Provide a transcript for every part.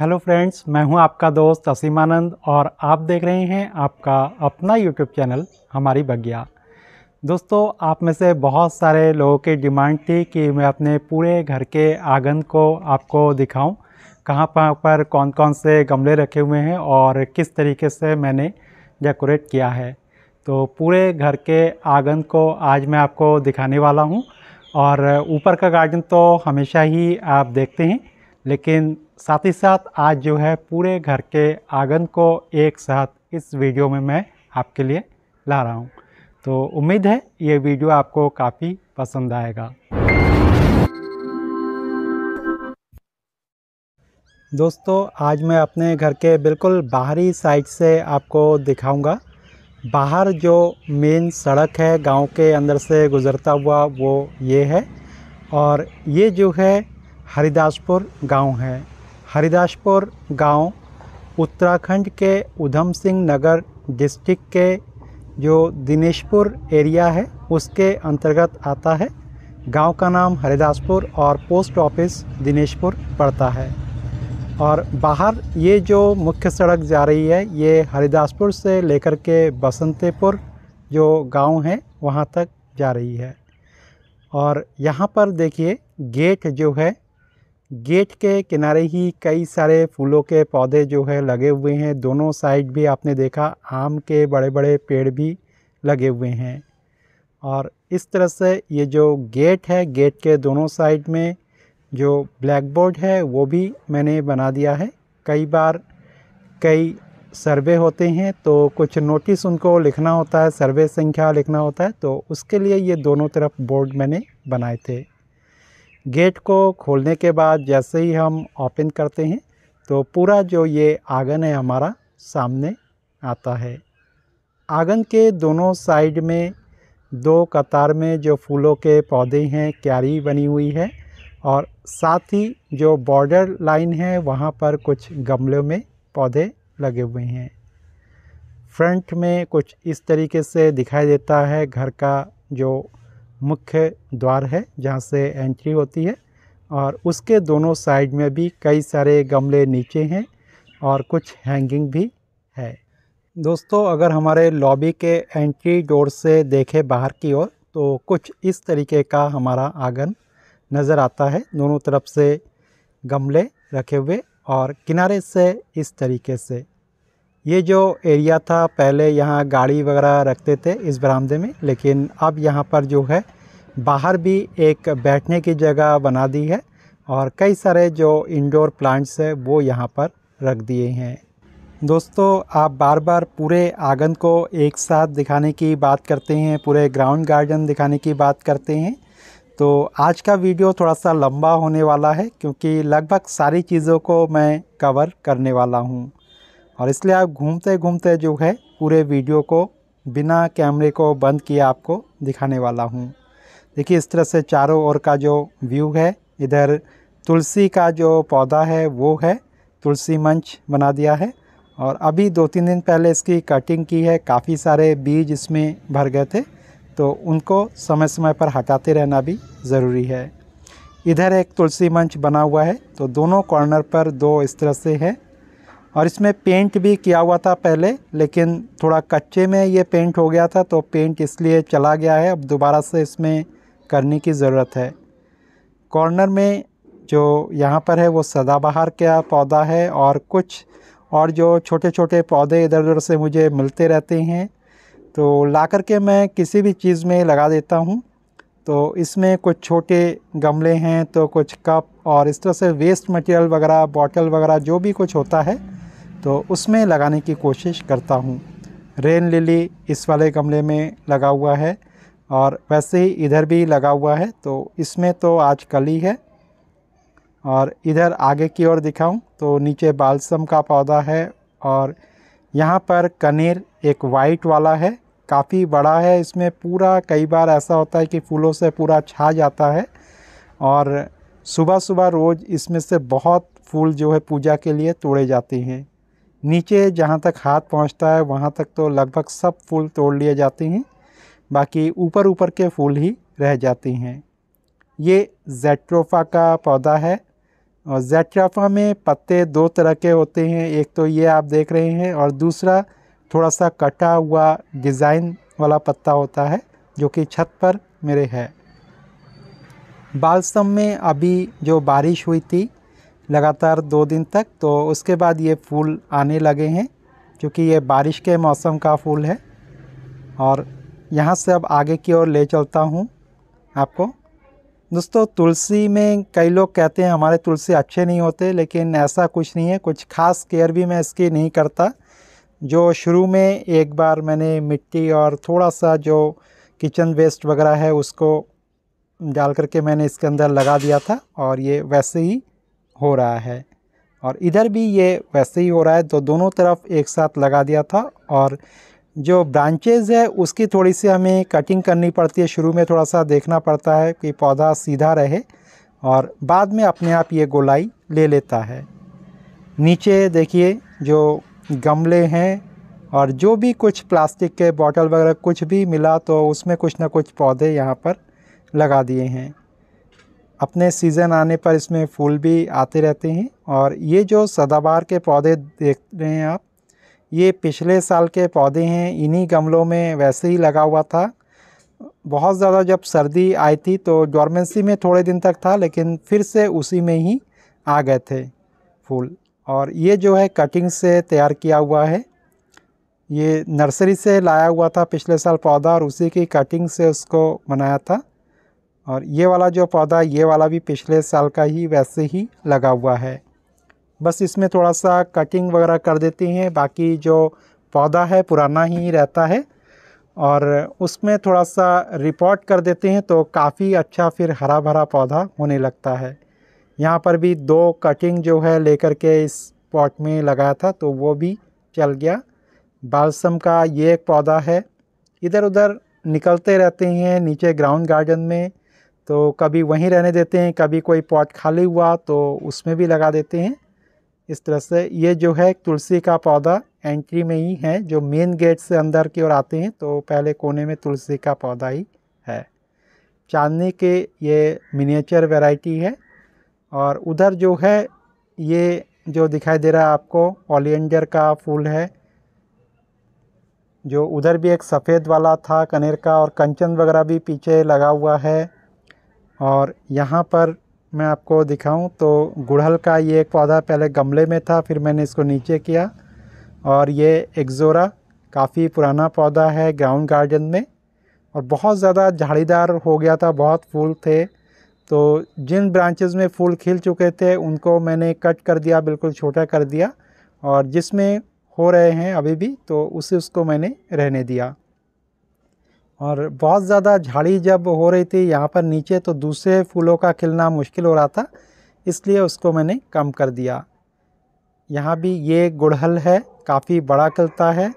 hello friends मैं हूं आपका दोस्त असीम आनंद और आप देख रहे हैं आपका अपना यूट्यूब चैनल हमारी बगिया दोस्तों आप में से बहुत सारे लोगों की डिमांड थी कि मैं अपने पूरे घर के आंगन को आपको दिखाऊं कहाँ पर कौन कौन से गमले रखे हुए हैं और किस तरीके से मैंने डेकोरेट किया है तो पूरे घर के आंगन को आज मैं आपको दिखाने वाला हूँ और ऊपर का गार्डन तो हमेशा ही आप देखते हैं लेकिन साथ ही साथ आज जो है पूरे घर के आंगन को एक साथ इस वीडियो में मैं आपके लिए ला रहा हूँ तो उम्मीद है ये वीडियो आपको काफ़ी पसंद आएगा दोस्तों आज मैं अपने घर के बिल्कुल बाहरी साइड से आपको दिखाऊंगा बाहर जो मेन सड़क है गांव के अंदर से गुज़रता हुआ वो ये है और ये जो है हरिदासपुर गांव है हरिदासपुर गांव उत्तराखंड के उधम सिंह नगर डिस्ट्रिक्ट के जो दिनेशपुर एरिया है उसके अंतर्गत आता है गांव का नाम हरिदासपुर और पोस्ट ऑफिस दिनेशपुर पड़ता है और बाहर ये जो मुख्य सड़क जा रही है ये हरिदासपुर से लेकर के बसंतेपुर जो गांव है वहाँ तक जा रही है और यहाँ पर देखिए गेट जो है गेट के किनारे ही कई सारे फूलों के पौधे जो है लगे हुए हैं दोनों साइड भी आपने देखा आम के बड़े बड़े पेड़ भी लगे हुए हैं और इस तरह से ये जो गेट है गेट के दोनों साइड में जो ब्लैक बोर्ड है वो भी मैंने बना दिया है कई बार कई सर्वे होते हैं तो कुछ नोटिस उनको लिखना होता है सर्वे संख्या लिखना होता है तो उसके लिए ये दोनों तरफ बोर्ड मैंने बनाए थे गेट को खोलने के बाद जैसे ही हम ओपन करते हैं तो पूरा जो ये आंगन है हमारा सामने आता है आंगन के दोनों साइड में दो कतार में जो फूलों के पौधे हैं क्यारी बनी हुई है और साथ ही जो बॉर्डर लाइन है वहाँ पर कुछ गमलों में पौधे लगे हुए हैं फ्रंट में कुछ इस तरीके से दिखाई देता है घर का जो मुख्य द्वार है जहाँ से एंट्री होती है और उसके दोनों साइड में भी कई सारे गमले नीचे हैं और कुछ हैंगिंग भी है दोस्तों अगर हमारे लॉबी के एंट्री डोर से देखें बाहर की ओर तो कुछ इस तरीके का हमारा आंगन नज़र आता है दोनों तरफ से गमले रखे हुए और किनारे से इस तरीके से ये जो एरिया था पहले यहाँ गाड़ी वगैरह रखते थे इस बरामदे में लेकिन अब यहाँ पर जो है बाहर भी एक बैठने की जगह बना दी है और कई सारे जो इंडोर प्लांट्स है वो यहाँ पर रख दिए हैं दोस्तों आप बार बार पूरे आंगन को एक साथ दिखाने की बात करते हैं पूरे ग्राउंड गार्डन दिखाने की बात करते हैं तो आज का वीडियो थोड़ा सा लंबा होने वाला है क्योंकि लगभग सारी चीज़ों को मैं कवर करने वाला हूँ और इसलिए आप घूमते घूमते जो है पूरे वीडियो को बिना कैमरे को बंद किए आपको दिखाने वाला हूँ देखिए इस तरह से चारों ओर का जो व्यू है इधर तुलसी का जो पौधा है वो है तुलसी मंच बना दिया है और अभी दो तीन दिन पहले इसकी कटिंग की है काफ़ी सारे बीज इसमें भर गए थे तो उनको समय समय पर हटाते रहना भी ज़रूरी है इधर एक तुलसी मंच बना हुआ है तो दोनों कॉर्नर पर दो इस तरह से है और इसमें पेंट भी किया हुआ था पहले लेकिन थोड़ा कच्चे में ये पेंट हो गया था तो पेंट इसलिए चला गया है अब दोबारा से इसमें करने की ज़रूरत है कॉर्नर में जो यहाँ पर है वो सदाबहार का पौधा है और कुछ और जो छोटे छोटे पौधे इधर उधर से मुझे मिलते रहते हैं तो ला कर के मैं किसी भी चीज़ में लगा देता हूँ तो इसमें कुछ छोटे गमले हैं तो कुछ कप और इस तरह से वेस्ट मटेरियल वगैरह बॉटल वगैरह जो भी कुछ होता है तो उसमें लगाने की कोशिश करता हूँ रेन लिली इस वाले गमले में लगा हुआ है और वैसे ही इधर भी लगा हुआ है तो इसमें तो आज कली है और इधर आगे की ओर दिखाऊं तो नीचे बालसम का पौधा है और यहाँ पर कनेर एक वाइट वाला है काफ़ी बड़ा है इसमें पूरा कई बार ऐसा होता है कि फूलों से पूरा छा जाता है और सुबह सुबह रोज़ इसमें से बहुत फूल जो है पूजा के लिए तोड़े जाते हैं नीचे जहाँ तक हाथ पहुँचता है वहाँ तक तो लगभग सब फूल तोड़ लिए जाते हैं बाकी ऊपर ऊपर के फूल ही रह जाते हैं ये जेट्रोफा का पौधा है और जेट्रोफा में पत्ते दो तरह के होते हैं एक तो ये आप देख रहे हैं और दूसरा थोड़ा सा कटा हुआ डिज़ाइन वाला पत्ता होता है जो कि छत पर मेरे है बालसम में अभी जो बारिश हुई थी लगातार दो दिन तक तो उसके बाद ये फूल आने लगे हैं क्योंकि ये बारिश के मौसम का फूल है और यहाँ से अब आगे की ओर ले चलता हूँ आपको दोस्तों तुलसी में कई लोग कहते हैं हमारे तुलसी अच्छे नहीं होते लेकिन ऐसा कुछ नहीं है कुछ खास केयर भी मैं इसकी नहीं करता जो शुरू में एक बार मैंने मिट्टी और थोड़ा सा जो किचन वेस्ट वगैरह है उसको डाल करके मैंने इसके अंदर लगा दिया था और ये वैसे ही हो रहा है और इधर भी ये वैसे ही हो रहा है तो दोनों तरफ एक साथ लगा दिया था और जो ब्रांचेज है उसकी थोड़ी सी हमें कटिंग करनी पड़ती है शुरू में थोड़ा सा देखना पड़ता है कि पौधा सीधा रहे और बाद में अपने आप ये गोलाई ले लेता है नीचे देखिए जो गमले हैं और जो भी कुछ प्लास्टिक के बॉटल वगैरह कुछ भी मिला तो उसमें कुछ ना कुछ पौधे यहाँ पर लगा दिए हैं अपने सीज़न आने पर इसमें फूल भी आते रहते हैं और ये जो सदाबहार के पौधे देख रहे हैं आप ये पिछले साल के पौधे हैं इन्हीं गमलों में वैसे ही लगा हुआ था बहुत ज़्यादा जब सर्दी आई थी तो डॉर्मेंसी में थोड़े दिन तक था लेकिन फिर से उसी में ही आ गए थे फूल और ये जो है कटिंग से तैयार किया हुआ है ये नर्सरी से लाया हुआ था पिछले साल पौधा और उसी की कटिंग से उसको बनाया था और ये वाला जो पौधा ये वाला भी पिछले साल का ही वैसे ही लगा हुआ है बस इसमें थोड़ा सा कटिंग वगैरह कर देते हैं बाकी जो पौधा है पुराना ही रहता है और उसमें थोड़ा सा रिपोर्ट कर देते हैं तो काफ़ी अच्छा फिर हरा भरा पौधा होने लगता है यहाँ पर भी दो कटिंग जो है लेकर के इस पॉट में लगाया था तो वो भी चल गया बालसम का ये एक पौधा है इधर उधर निकलते रहते हैं नीचे ग्राउंड गार्डन में तो कभी वहीं रहने देते हैं कभी कोई पॉट खाली हुआ तो उसमें भी लगा देते हैं इस तरह से ये जो है तुलसी का पौधा एंट्री में ही है जो मेन गेट से अंदर की ओर आते हैं तो पहले कोने में तुलसी का पौधा ही है चांदनी के ये मिनिएचर वैरायटी है और उधर जो है ये जो दिखाई दे रहा है आपको ओलियंडर का फूल है जो उधर भी एक सफ़ेद वाला था कनेर का और कंचन वगैरह भी पीछे लगा हुआ है और यहाँ पर मैं आपको दिखाऊं तो गुड़हल का ये एक पौधा पहले गमले में था फिर मैंने इसको नीचे किया और ये एक्जोरा काफ़ी पुराना पौधा है ग्राउंड गार्डन में और बहुत ज़्यादा झाड़ीदार हो गया था बहुत फूल थे तो जिन ब्रांचेस में फूल खिल चुके थे उनको मैंने कट कर दिया बिल्कुल छोटा कर दिया और जिसमें हो रहे हैं अभी भी तो उसे उसको मैंने रहने दिया और बहुत ज़्यादा झाड़ी जब हो रही थी यहाँ पर नीचे तो दूसरे फूलों का खिलना मुश्किल हो रहा था इसलिए उसको मैंने कम कर दिया यहाँ भी ये गुड़हल है काफ़ी बड़ा खिलता है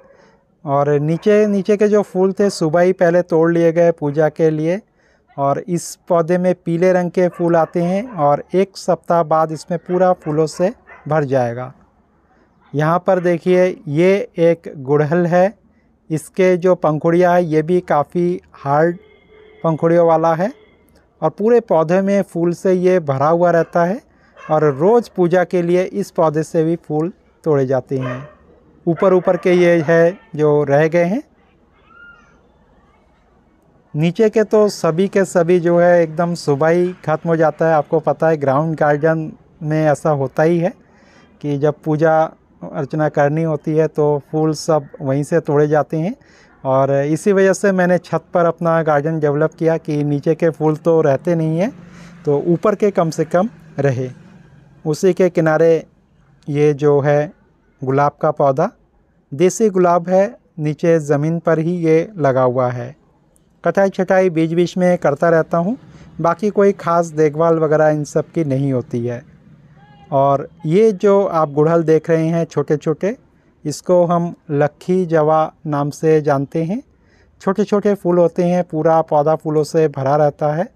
और नीचे नीचे के जो फूल थे सुबह ही पहले तोड़ लिए गए पूजा के लिए और इस पौधे में पीले रंग के फूल आते हैं और एक सप्ताह बाद इसमें पूरा फूलों से भर जाएगा यहाँ पर देखिए ये एक गुड़हल है इसके जो पंखुड़िया है ये भी काफ़ी हार्ड पंखुड़ियों वाला है और पूरे पौधे में फूल से ये भरा हुआ रहता है और रोज़ पूजा के लिए इस पौधे से भी फूल तोड़े जाते हैं ऊपर ऊपर के ये है जो रह गए हैं नीचे के तो सभी के सभी जो है एकदम सुबह ही ख़त्म हो जाता है आपको पता है ग्राउंड गार्डन में ऐसा होता ही है कि जब पूजा अर्चना करनी होती है तो फूल सब वहीं से तोड़े जाते हैं और इसी वजह से मैंने छत पर अपना गार्डन डेवलप किया कि नीचे के फूल तो रहते नहीं हैं तो ऊपर के कम से कम रहे उसी के किनारे ये जो है गुलाब का पौधा देसी गुलाब है नीचे ज़मीन पर ही ये लगा हुआ है कटाई छटाई बीच बीच में करता रहता हूँ बाकी कोई ख़ास देखभाल वगैरह इन सब की नहीं होती है और ये जो आप गुड़हल देख रहे हैं छोटे छोटे इसको हम लक्खी जवा नाम से जानते हैं छोटे छोटे फूल होते हैं पूरा पौधा फूलों से भरा रहता है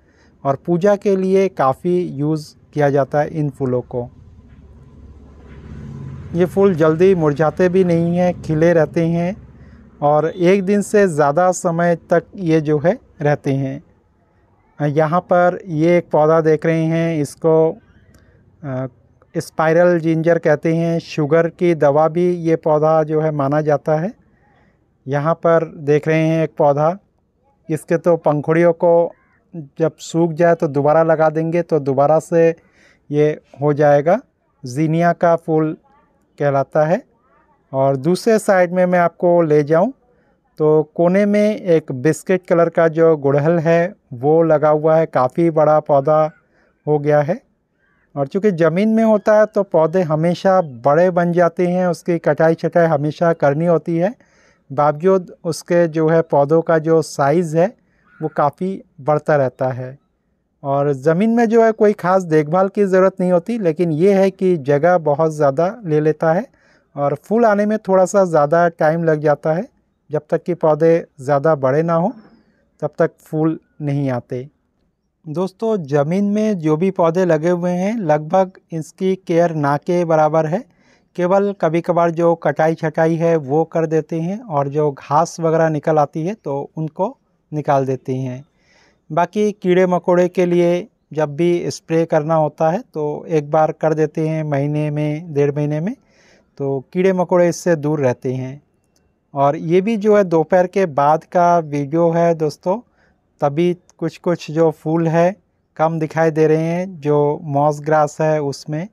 और पूजा के लिए काफ़ी यूज़ किया जाता है इन फूलों को ये फूल जल्दी मुरझाते भी नहीं हैं खिले रहते हैं और एक दिन से ज़्यादा समय तक ये जो है रहते हैं यहाँ पर ये एक पौधा देख रहे हैं इसको स्पाइरल जिंजर कहते हैं शुगर की दवा भी ये पौधा जो है माना जाता है यहाँ पर देख रहे हैं एक पौधा इसके तो पंखुड़ियों को जब सूख जाए तो दोबारा लगा देंगे तो दोबारा से ये हो जाएगा जीनिया का फूल कहलाता है और दूसरे साइड में मैं आपको ले जाऊं तो कोने में एक बिस्किट कलर का जो गुड़हल है वो लगा हुआ है काफ़ी बड़ा पौधा हो गया है और चूँकि ज़मीन में होता है तो पौधे हमेशा बड़े बन जाते हैं उसकी कटाई छटाई हमेशा करनी होती है बावजूद उसके जो है पौधों का जो साइज़ है वो काफ़ी बढ़ता रहता है और ज़मीन में जो है कोई ख़ास देखभाल की ज़रूरत नहीं होती लेकिन ये है कि जगह बहुत ज़्यादा ले लेता है और फूल आने में थोड़ा सा ज़्यादा टाइम लग जाता है जब तक कि पौधे ज़्यादा बड़े ना हों तब तक फूल नहीं आते दोस्तों ज़मीन में जो भी पौधे लगे हुए हैं लगभग इसकी केयर ना के बराबर है केवल कभी कभार जो कटाई छटाई है वो कर देते हैं और जो घास वगैरह निकल आती है तो उनको निकाल देती हैं बाकी कीड़े मकोड़े के लिए जब भी स्प्रे करना होता है तो एक बार कर देते हैं महीने में डेढ़ महीने में तो कीड़े मकोड़े इससे दूर रहते हैं और ये भी जो है दोपहर के बाद का वीडियो है दोस्तों तभी कुछ कुछ जो फूल है कम दिखाई दे रहे हैं जो मॉस ग्रास है उसमें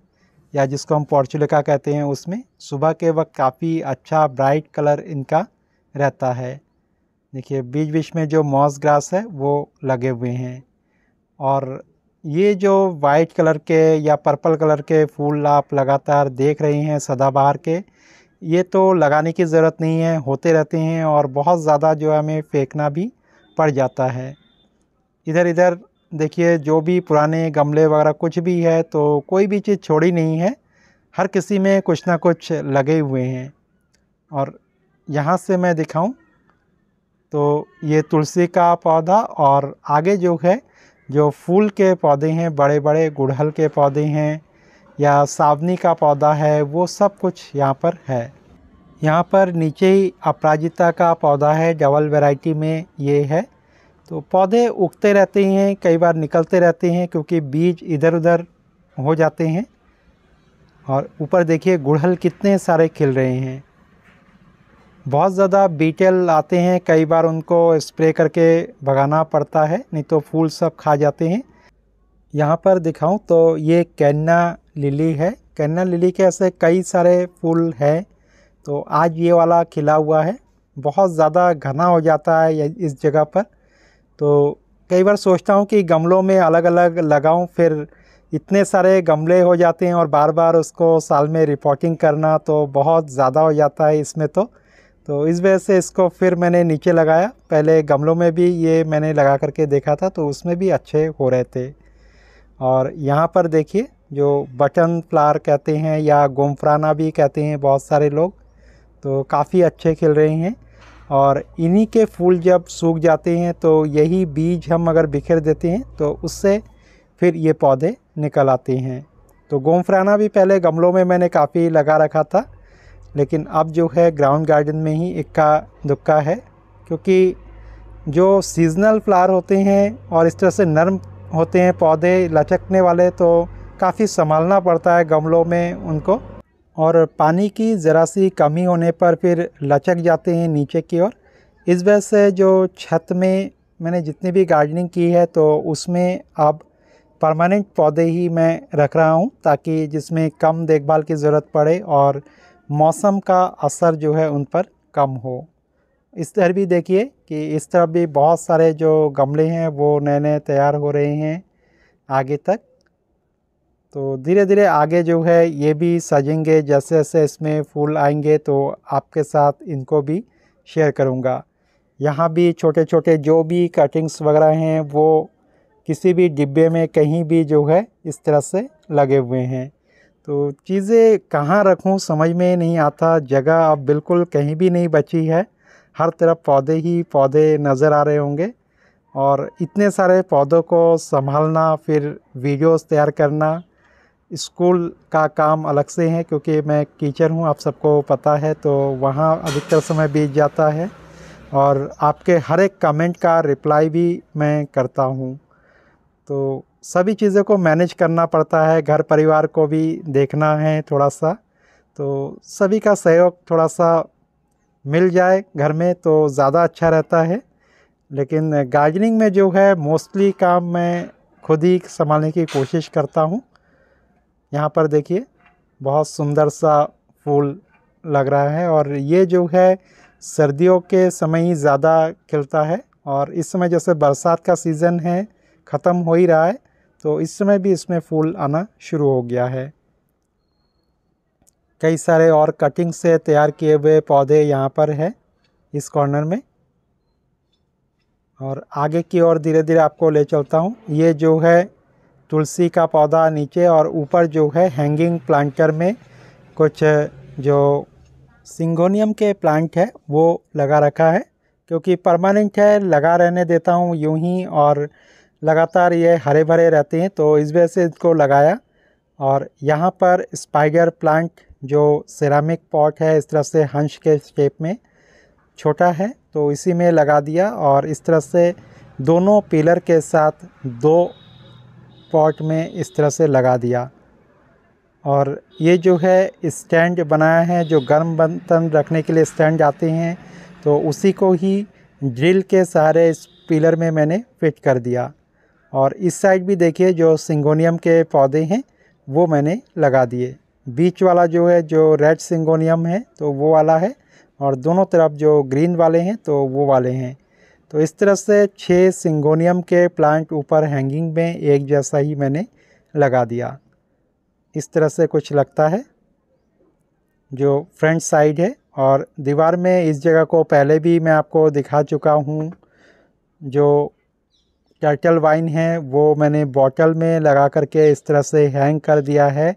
या जिसको हम पॉर्चुलिका कहते हैं उसमें सुबह के वक्त काफ़ी अच्छा ब्राइट कलर इनका रहता है देखिए बीच बीच में जो मॉस ग्रास है वो लगे हुए हैं और ये जो वाइट कलर के या पर्पल कलर के फूल आप लगातार देख रहे हैं सदाबहार के ये तो लगाने की ज़रूरत नहीं है होते रहते हैं और बहुत ज़्यादा जो हमें फेंकना भी पड़ जाता है इधर इधर देखिए जो भी पुराने गमले वगैरह कुछ भी है तो कोई भी चीज़ छोड़ी नहीं है हर किसी में कुछ ना कुछ लगे हुए हैं और यहाँ से मैं दिखाऊं तो ये तुलसी का पौधा और आगे जो है जो फूल के पौधे हैं बड़े बड़े गुड़हल के पौधे हैं या सावनी का पौधा है वो सब कुछ यहाँ पर है यहाँ पर नीचे ही अपराजिता का पौधा है डबल वैरायटी में ये है तो पौधे उगते रहते हैं कई बार निकलते रहते हैं क्योंकि बीज इधर उधर हो जाते हैं और ऊपर देखिए गुड़हल कितने सारे खिल रहे हैं बहुत ज़्यादा बीटल आते हैं कई बार उनको स्प्रे करके भगाना पड़ता है नहीं तो फूल सब खा जाते हैं यहाँ पर दिखाऊं तो ये कैन्ना लिली है कैन्ना लिली के ऐसे कई सारे फूल हैं तो आज ये वाला खिला हुआ है बहुत ज़्यादा घना हो जाता है इस जगह पर तो कई बार सोचता हूँ कि गमलों में अलग अलग लगाऊँ फिर इतने सारे गमले हो जाते हैं और बार बार उसको साल में रिपोर्टिंग करना तो बहुत ज़्यादा हो जाता है इसमें तो तो इस वजह से इसको फिर मैंने नीचे लगाया पहले गमलों में भी ये मैंने लगा करके देखा था तो उसमें भी अच्छे हो रहे थे और यहाँ पर देखिए जो बटन फ्लार कहते हैं या गोमफ्राना भी कहते हैं बहुत सारे लोग तो काफ़ी अच्छे खिल रहे हैं और इन्हीं के फूल जब सूख जाते हैं तो यही बीज हम अगर बिखेर देते हैं तो उससे फिर ये पौधे निकल आते हैं तो गोमफराना भी पहले गमलों में मैंने काफ़ी लगा रखा था लेकिन अब जो है ग्राउंड गार्डन में ही इक्का दुक्का है क्योंकि जो सीजनल फ्लावर होते हैं और इस तरह से नर्म होते हैं पौधे लचकने वाले तो काफ़ी संभालना पड़ता है गमलों में उनको और पानी की ज़रा सी कमी होने पर फिर लचक जाते हैं नीचे की ओर इस वजह से जो छत में मैंने जितनी भी गार्डनिंग की है तो उसमें अब परमानेंट पौधे ही मैं रख रहा हूँ ताकि जिसमें कम देखभाल की ज़रूरत पड़े और मौसम का असर जो है उन पर कम हो इस तरह भी देखिए कि इस तरफ भी बहुत सारे जो गमले हैं वो नए नए तैयार हो रहे हैं आगे तक तो धीरे धीरे आगे जो है ये भी सजेंगे जैसे जैसे इसमें फूल आएंगे तो आपके साथ इनको भी शेयर करूँगा यहाँ भी छोटे छोटे जो भी कटिंग्स वगैरह हैं वो किसी भी डिब्बे में कहीं भी जो है इस तरह से लगे हुए हैं तो चीज़ें कहाँ रखूँ समझ में नहीं आता जगह अब बिल्कुल कहीं भी नहीं बची है हर तरफ पौधे ही पौधे नज़र आ रहे होंगे और इतने सारे पौधों को संभालना फिर वीडियोस तैयार करना स्कूल का काम अलग से है क्योंकि मैं एक टीचर हूँ आप सबको पता है तो वहाँ अधिकतर समय बीत जाता है और आपके हर एक कमेंट का रिप्लाई भी मैं करता हूँ तो सभी चीज़ों को मैनेज करना पड़ता है घर परिवार को भी देखना है थोड़ा सा तो सभी का सहयोग थोड़ा सा मिल जाए घर में तो ज़्यादा अच्छा रहता है लेकिन गार्डनिंग में जो है मोस्टली काम मैं खुद ही संभालने की कोशिश करता हूँ यहाँ पर देखिए बहुत सुंदर सा फूल लग रहा है और ये जो है सर्दियों के समय ही ज़्यादा खिलता है और इस समय जैसे बरसात का सीज़न है ख़त्म हो ही रहा है तो इस समय भी इसमें फूल आना शुरू हो गया है कई सारे और कटिंग से तैयार किए हुए पौधे यहाँ पर है इस कॉर्नर में और आगे की ओर धीरे धीरे आपको ले चलता हूँ ये जो है तुलसी का पौधा नीचे और ऊपर जो है हैंगिंग प्लांटर में कुछ जो सिंगोनियम के प्लांट है वो लगा रखा है क्योंकि परमानेंट है लगा रहने देता हूँ यूं ही और लगातार ये हरे भरे रहते हैं तो इस वजह से इसको लगाया और यहाँ पर स्पाइडर प्लांट जो सिरामिक पॉट है इस तरह से हंस के शेप में छोटा है तो इसी में लगा दिया और इस तरह से दोनों पिलर के साथ दो पॉट में इस तरह से लगा दिया और ये जो है स्टैंड बनाया है जो गर्म बर्तन रखने के लिए स्टैंड आते हैं तो उसी को ही ड्रिल के सहारे इस पिलर में मैंने फिट कर दिया और इस साइड भी देखिए जो सिंगोनियम के पौधे हैं वो मैंने लगा दिए बीच वाला जो है जो रेड सिंगोनियम है तो वो वाला है और दोनों तरफ जो ग्रीन वाले हैं तो वो वाले हैं तो इस तरह से छः सिंगोनियम के प्लांट ऊपर हैंगिंग में एक जैसा ही मैंने लगा दिया इस तरह से कुछ लगता है जो फ्रंट साइड है और दीवार में इस जगह को पहले भी मैं आपको दिखा चुका हूँ जो टर्टल वाइन है वो मैंने बॉटल में लगा करके इस तरह से हैंग कर दिया है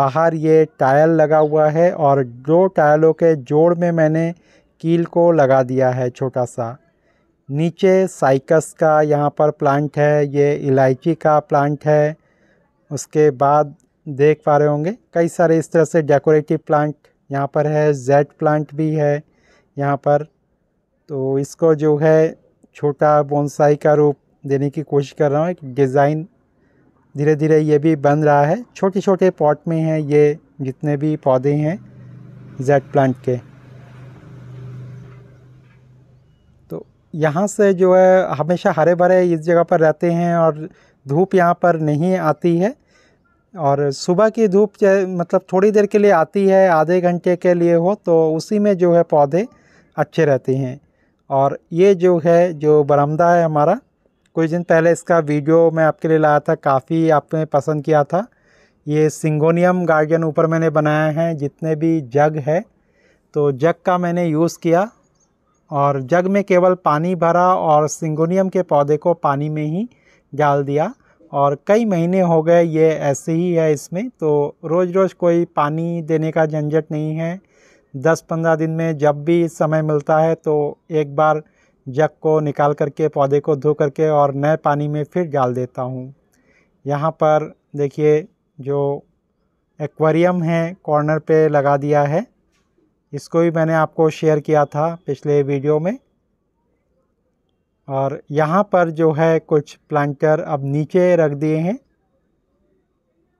बाहर ये टायल लगा हुआ है और दो टायलों के जोड़ में मैंने कील को लगा दिया है छोटा सा नीचे साइकस का यहाँ पर प्लांट है ये इलायची का प्लांट है उसके बाद देख पा रहे होंगे कई सारे इस तरह से डेकोरेटिव प्लांट यहाँ पर है जेड प्लांट भी है यहाँ पर तो इसको जो है छोटा बोनसाई का रूप देने की कोशिश कर रहा हूँ एक डिज़ाइन धीरे धीरे ये भी बन रहा है छोटे छोटे पॉट में हैं ये जितने भी पौधे हैं जेड प्लांट के यहाँ से जो है हमेशा हरे भरे इस जगह पर रहते हैं और धूप यहाँ पर नहीं आती है और सुबह की धूप मतलब थोड़ी देर के लिए आती है आधे घंटे के लिए हो तो उसी में जो है पौधे अच्छे रहते हैं और ये जो है जो बरामदा है हमारा कुछ दिन पहले इसका वीडियो मैं आपके लिए लाया था काफ़ी आपने पसंद किया था ये सिंगोनियम गार्डन ऊपर मैंने बनाया है जितने भी जग है तो जग का मैंने यूज़ किया और जग में केवल पानी भरा और सिंगोनियम के पौधे को पानी में ही डाल दिया और कई महीने हो गए ये ऐसे ही है इसमें तो रोज़ रोज़ कोई पानी देने का झंझट नहीं है दस पंद्रह दिन में जब भी समय मिलता है तो एक बार जग को निकाल करके पौधे को धो करके और नए पानी में फिर डाल देता हूँ यहाँ पर देखिए जो एक्वेरियम है कॉर्नर पे लगा दिया है इसको भी मैंने आपको शेयर किया था पिछले वीडियो में और यहाँ पर जो है कुछ प्लांटर अब नीचे रख दिए हैं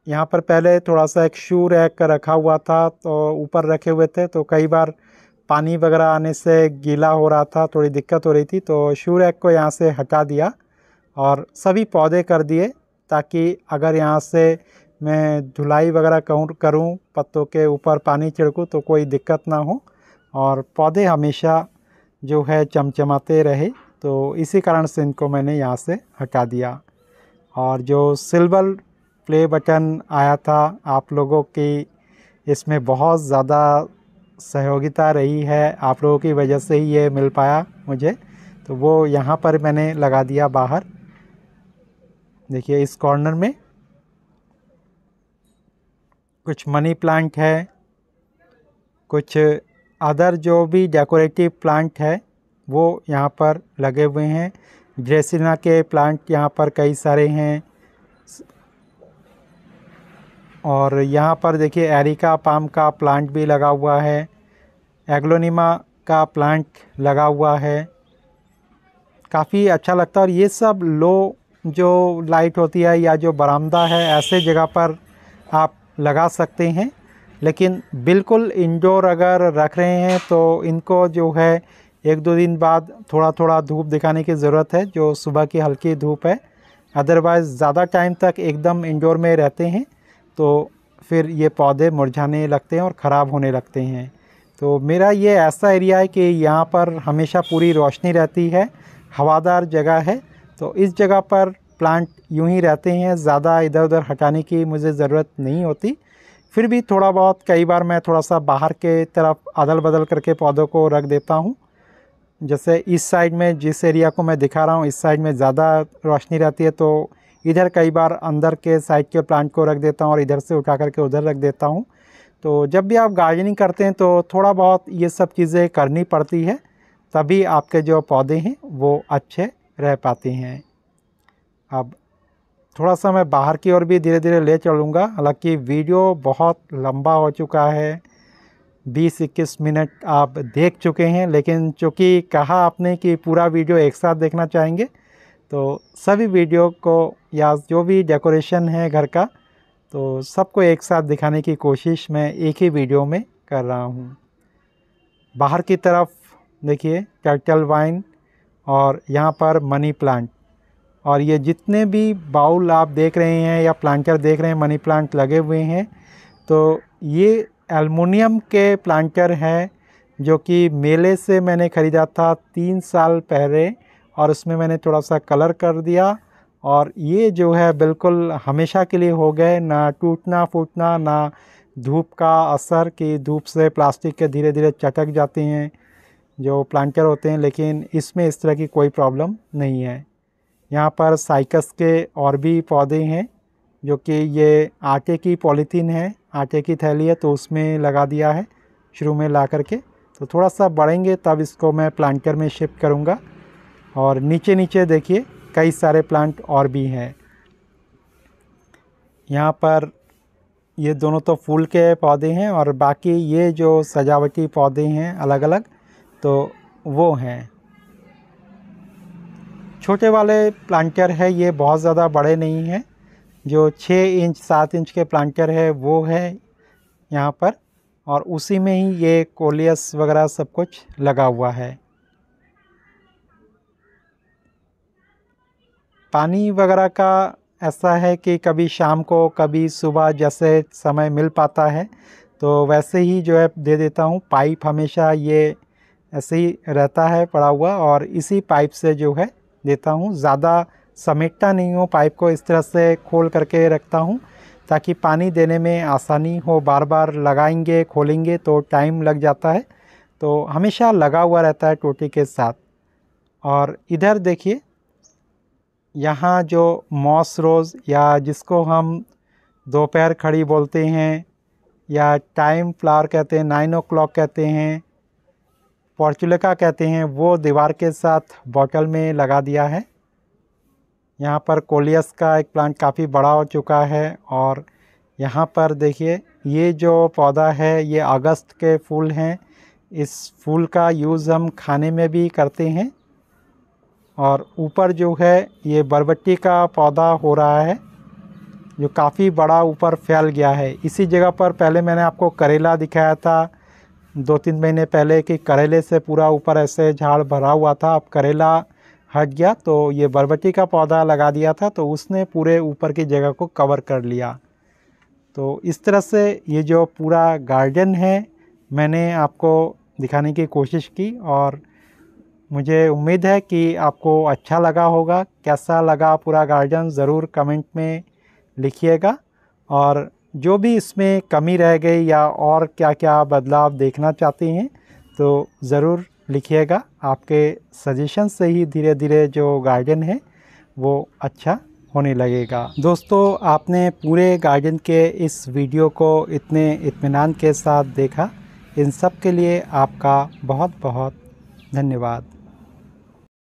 यहाँ पर पहले थोड़ा सा एक शू रैक कर रखा हुआ था तो ऊपर रखे हुए थे तो कई बार पानी वगैरह आने से गीला हो रहा था थोड़ी दिक्कत हो रही थी तो शू रैक को यहाँ से हटा दिया और सभी पौधे कर दिए ताकि अगर यहाँ से मैं धुलाई वगैरह कहूँ करूँ पत्तों के ऊपर पानी छिड़कूँ तो कोई दिक्कत ना हो और पौधे हमेशा जो है चमचमाते रहे तो इसी कारण से इनको मैंने यहाँ से हटा दिया और जो सिल्वर प्ले बटन आया था आप लोगों की इसमें बहुत ज़्यादा सहयोगिता रही है आप लोगों की वजह से ही ये मिल पाया मुझे तो वो यहाँ पर मैंने लगा दिया बाहर देखिए इस कॉर्नर में कुछ मनी प्लांट है कुछ अदर जो भी डेकोरेटिव प्लांट है वो यहाँ पर लगे हुए हैं ड्रेसिना के प्लांट यहाँ पर कई सारे हैं और यहाँ पर देखिए एरिका पाम का प्लांट भी लगा हुआ है एग्लोनिमा का प्लांट लगा हुआ है काफ़ी अच्छा लगता है और ये सब लो जो लाइट होती है या जो बरामदा है ऐसे जगह पर आप लगा सकते हैं लेकिन बिल्कुल इंडोर अगर रख रहे हैं तो इनको जो है एक दो दिन बाद थोड़ा थोड़ा धूप दिखाने की ज़रूरत है जो सुबह की हल्की धूप है अदरवाइज़ ज़्यादा टाइम तक एकदम इंडोर में रहते हैं तो फिर ये पौधे मुरझाने लगते हैं और ख़राब होने लगते हैं तो मेरा ये ऐसा एरिया है कि यहाँ पर हमेशा पूरी रोशनी रहती है हवादार जगह है तो इस जगह पर प्लांट यूं ही रहते हैं ज़्यादा इधर उधर हटाने की मुझे ज़रूरत नहीं होती फिर भी थोड़ा बहुत कई बार मैं थोड़ा सा बाहर के तरफ अदल बदल करके पौधों को रख देता हूँ जैसे इस साइड में जिस एरिया को मैं दिखा रहा हूँ इस साइड में ज़्यादा रोशनी रहती है तो इधर कई बार अंदर के साइड के प्लांट को रख देता हूँ और इधर से उठा करके उधर रख देता हूँ तो जब भी आप गार्डनिंग करते हैं तो थोड़ा बहुत ये सब चीज़ें करनी पड़ती है तभी आपके जो पौधे हैं वो अच्छे रह पाते हैं अब थोड़ा सा मैं बाहर की ओर भी धीरे धीरे ले चलूँगा हालांकि वीडियो बहुत लंबा हो चुका है बीस इक्कीस मिनट आप देख चुके हैं लेकिन चूँकि कहा आपने कि पूरा वीडियो एक साथ देखना चाहेंगे तो सभी वीडियो को या जो भी डेकोरेशन है घर का तो सबको एक साथ दिखाने की कोशिश मैं एक ही वीडियो में कर रहा हूँ बाहर की तरफ देखिए टर्टल वाइन और यहाँ पर मनी प्लांट और ये जितने भी बाउल आप देख रहे हैं या प्लांटर देख रहे हैं मनी प्लांट लगे हुए हैं तो ये एलमोनियम के प्लांटर हैं जो कि मेले से मैंने ख़रीदा था तीन साल पहले और उसमें मैंने थोड़ा सा कलर कर दिया और ये जो है बिल्कुल हमेशा के लिए हो गए ना टूटना फूटना ना धूप का असर कि धूप से प्लास्टिक के धीरे धीरे चटक जाते हैं जो प्लांटर होते हैं लेकिन इसमें इस तरह की कोई प्रॉब्लम नहीं है यहाँ पर साइकस के और भी पौधे हैं जो कि ये आटे की पॉलीथीन है आटे की थैली है तो उसमें लगा दिया है शुरू में ला करके तो थोड़ा सा बढ़ेंगे तब इसको मैं प्लांटर में शिफ्ट करूँगा और नीचे नीचे देखिए कई सारे प्लांट और भी हैं यहाँ पर ये दोनों तो फूल के पौधे हैं और बाकी ये जो सजावटी पौधे हैं अलग अलग तो वो हैं छोटे वाले प्लांटर है ये बहुत ज़्यादा बड़े नहीं हैं जो छः इंच सात इंच के प्लांटर है वो है यहाँ पर और उसी में ही ये कोलियस वगैरह सब कुछ लगा हुआ है पानी वगैरह का ऐसा है कि कभी शाम को कभी सुबह जैसे समय मिल पाता है तो वैसे ही जो है दे देता हूँ पाइप हमेशा ये ऐसे ही रहता है पड़ा हुआ और इसी पाइप से जो है देता हूँ ज़्यादा समेटता नहीं हो पाइप को इस तरह से खोल करके रखता हूँ ताकि पानी देने में आसानी हो बार बार लगाएंगे खोलेंगे तो टाइम लग जाता है तो हमेशा लगा हुआ रहता है टोटी के साथ और इधर देखिए यहाँ जो मॉस रोज़ या जिसको हम दोपहर खड़ी बोलते हैं या टाइम फ्लावर कहते हैं नाइन ओ कहते हैं पॉर्चुलिका कहते हैं वो दीवार के साथ बॉटल में लगा दिया है यहाँ पर कोलियस का एक प्लांट काफ़ी बड़ा हो चुका है और यहाँ पर देखिए ये जो पौधा है ये अगस्त के फूल हैं इस फूल का यूज़ हम खाने में भी करते हैं और ऊपर जो है ये बरबट्टी का पौधा हो रहा है जो काफ़ी बड़ा ऊपर फैल गया है इसी जगह पर पहले मैंने आपको करेला दिखाया था दो तीन महीने पहले कि करेले से पूरा ऊपर ऐसे झाड़ भरा हुआ था अब करेला हट गया तो ये बरबटी का पौधा लगा दिया था तो उसने पूरे ऊपर की जगह को कवर कर लिया तो इस तरह से ये जो पूरा गार्डन है मैंने आपको दिखाने की कोशिश की और मुझे उम्मीद है कि आपको अच्छा लगा होगा कैसा लगा पूरा गार्डन ज़रूर कमेंट में लिखिएगा और जो भी इसमें कमी रह गई या और क्या क्या बदलाव देखना चाहती हैं तो ज़रूर लिखिएगा आपके सजेशन से ही धीरे धीरे जो गार्डन है वो अच्छा होने लगेगा दोस्तों आपने पूरे गार्डन के इस वीडियो को इतने इत्मीनान के साथ देखा इन सब के लिए आपका बहुत बहुत धन्यवाद